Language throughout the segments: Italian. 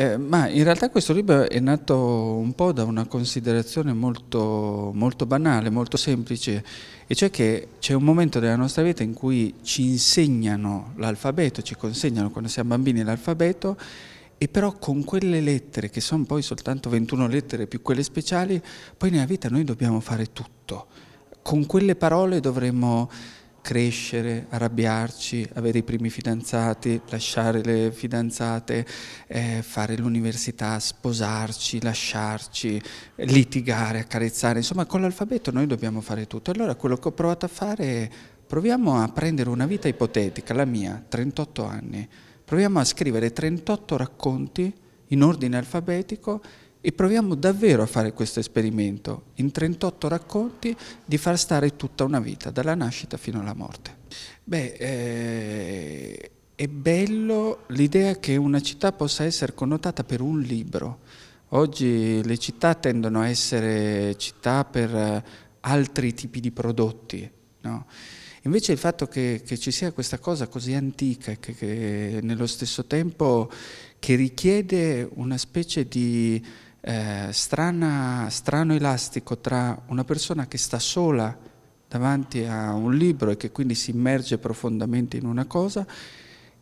Eh, ma in realtà questo libro è nato un po' da una considerazione molto, molto banale, molto semplice, e cioè che c'è un momento della nostra vita in cui ci insegnano l'alfabeto, ci consegnano quando siamo bambini l'alfabeto, e però con quelle lettere, che sono poi soltanto 21 lettere più quelle speciali, poi nella vita noi dobbiamo fare tutto. Con quelle parole dovremmo crescere, arrabbiarci, avere i primi fidanzati, lasciare le fidanzate, eh, fare l'università, sposarci, lasciarci, litigare, accarezzare, insomma con l'alfabeto noi dobbiamo fare tutto. Allora quello che ho provato a fare è proviamo a prendere una vita ipotetica, la mia, 38 anni, proviamo a scrivere 38 racconti in ordine alfabetico e proviamo davvero a fare questo esperimento in 38 racconti di far stare tutta una vita, dalla nascita fino alla morte. Beh, eh, è bello l'idea che una città possa essere connotata per un libro. Oggi le città tendono a essere città per eh, altri tipi di prodotti, no? Invece il fatto che, che, ci sia questa cosa così antica, che, che nello stesso tempo che richiede una specie di eh, strana, strano elastico tra una persona che sta sola davanti a un libro e che quindi si immerge profondamente in una cosa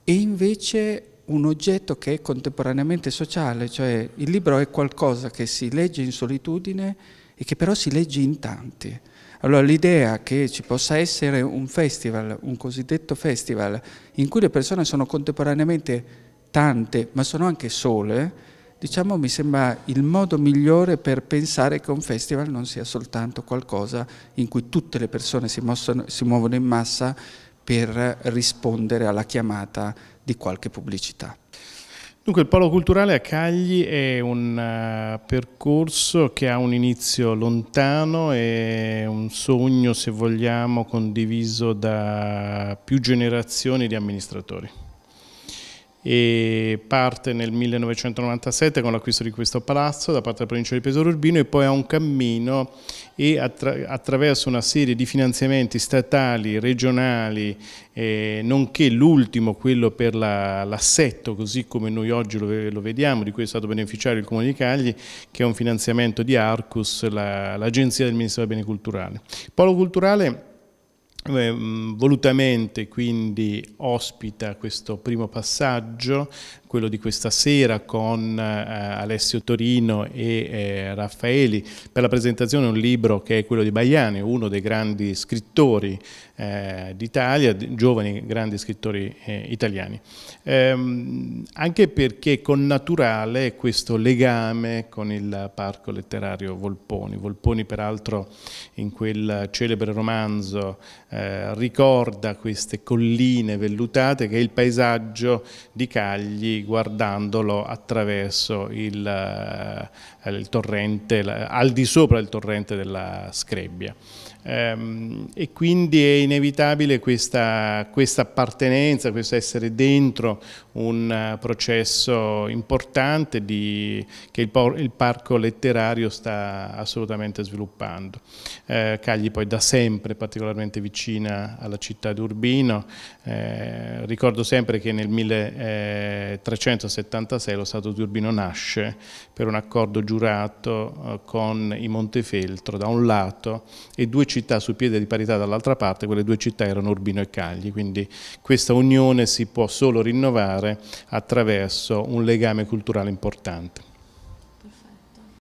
e invece un oggetto che è contemporaneamente sociale, cioè il libro è qualcosa che si legge in solitudine e che però si legge in tanti. Allora l'idea che ci possa essere un festival, un cosiddetto festival, in cui le persone sono contemporaneamente tante, ma sono anche sole, diciamo mi sembra il modo migliore per pensare che un festival non sia soltanto qualcosa in cui tutte le persone si, mossano, si muovono in massa per rispondere alla chiamata di qualche pubblicità. Dunque il Polo Culturale a Cagli è un eh, percorso che ha un inizio lontano e un sogno, se vogliamo, condiviso da più generazioni di amministratori e parte nel 1997 con l'acquisto di questo palazzo da parte della provincia di Pesaro Urbino e poi ha un cammino e attra attraverso una serie di finanziamenti statali, regionali, eh, nonché l'ultimo, quello per l'assetto, così come noi oggi lo, lo, vediamo, di cui è stato beneficiario il Comune di Cagli, che è un finanziamento di Arcus, l'agenzia del Ministero dei Beni Culturali. Polo Culturale Mm, volutamente quindi ospita questo primo passaggio, quello di questa sera con eh, Alessio Torino e eh, Raffaeli per la presentazione di un libro che è quello di Baiani, uno dei grandi scrittori eh, d'Italia, giovani grandi scrittori eh, italiani. Ehm, anche perché con naturale questo legame con il parco letterario Volponi. Volponi peraltro in quel celebre romanzo eh, eh, ricorda queste colline vellutate che è il paesaggio di Cagli guardandolo attraverso il, eh, il torrente, la, al di sopra del torrente della Screbbia. Ehm, e quindi è inevitabile questa, questa appartenenza, questo essere dentro un eh, processo importante di, che il, il, parco letterario sta assolutamente sviluppando. Eh, Cagli poi da sempre particolarmente vicino vicina alla città di Urbino. Eh, ricordo sempre che nel 1376 eh, lo Stato di Urbino nasce per un accordo giurato eh, con i Montefeltro da un lato e due città su piede di parità dall'altra parte, quelle due città erano Urbino e Cagli, quindi questa unione si può solo rinnovare attraverso un legame culturale importante.